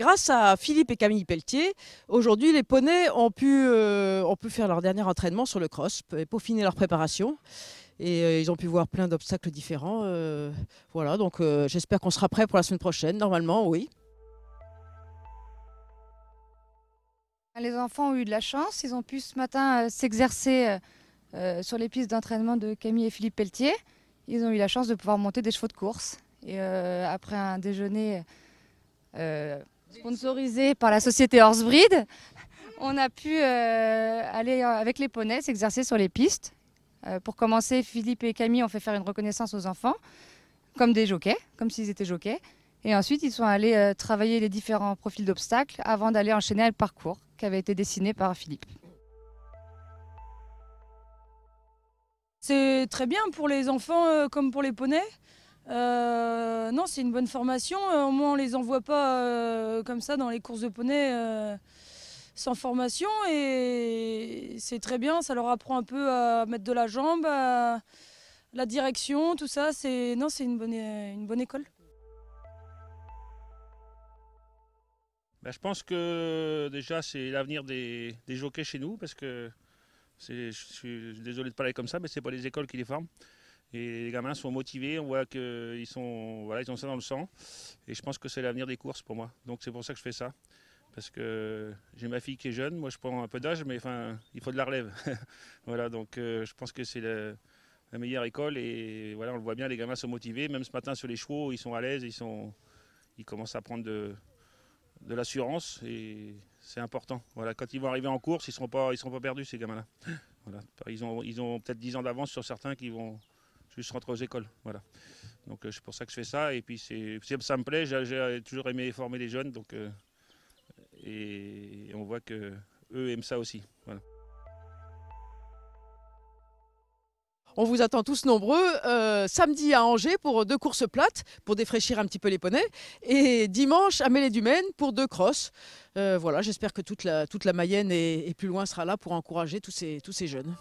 Grâce à Philippe et Camille Pelletier, aujourd'hui les poneys ont pu, euh, faire leur dernier entraînement sur le cross, peaufiner leur préparation. Et euh, ils ont pu voir plein d'obstacles différents. Euh, voilà, donc j'espère qu'on sera prêt pour la semaine prochaine. Normalement, oui. Les enfants ont eu de la chance. Ils ont pu ce matin s'exercer sur les pistes d'entraînement de Camille et Philippe Pelletier. Ils ont eu la chance de pouvoir monter des chevaux de course. Et après un déjeuner Sponsorisé par la société Horsebreed, on a pu euh, aller euh, avec les poneys s'exercer sur les pistes. Euh, pour commencer, Philippe et Camille ont fait faire une reconnaissance aux enfants, comme des jockeys, comme s'ils étaient jockeys. Et ensuite, ils sont allés travailler les différents profils d'obstacles avant d'aller enchaîner le parcours qui avait été dessiné par Philippe. C'est très bien pour les enfants comme pour les poneys. Euh, non, c'est une bonne formation. Euh, au moins, on les envoie pas euh, comme ça dans les courses de poney sans formation et c'est très bien, ça leur apprend un peu à mettre de la jambe, la direction, tout ça, c'est non, c'est une bonne, une bonne école. Bah, je pense que déjà c'est l'avenir des, jockeys chez nous parce que je suis désolé de parler comme ça, mais ce c'est pas les écoles qui les forment. Et les gamins sont motivés, on voit qu'ils sont, voilà, ils ont ça dans le sang. Et je pense que c'est l'avenir des courses pour moi. Donc c'est pour ça que je fais ça. Parce que j'ai ma fille qui est jeune, moi je prends un peu d'âge, mais enfin, il faut de la relève. voilà, donc euh, je pense que c'est la, meilleure école. Et voilà, on le voit bien, les gamins sont motivés. Même ce matin sur les chevaux, ils sont à l'aise, ils, sont, ils commencent à prendre de, de l'assurance. Et c'est important. Voilà, quand ils vont arriver en course, ils ne seront, pas, ils seront pas perdus, ces gamins-là. ils ont, ils ont peut-être 10 ans d'avance sur certains qui vont je suis aux écoles. Voilà. Donc euh, c'est pour ça que je fais ça. Et puis c'est, ça me plaît, j'ai toujours aimé former les jeunes. Donc, euh, et, on voit que aiment ça aussi. On vous attend tous nombreux euh, samedi à Angers pour deux courses plates pour défraîchir un petit peu les poneys et dimanche à Mêlée-du-Maine pour deux crosses. voilà, j'espère que toute la, toute la Mayenne et, et, plus loin sera là pour encourager tous ces, tous ces jeunes.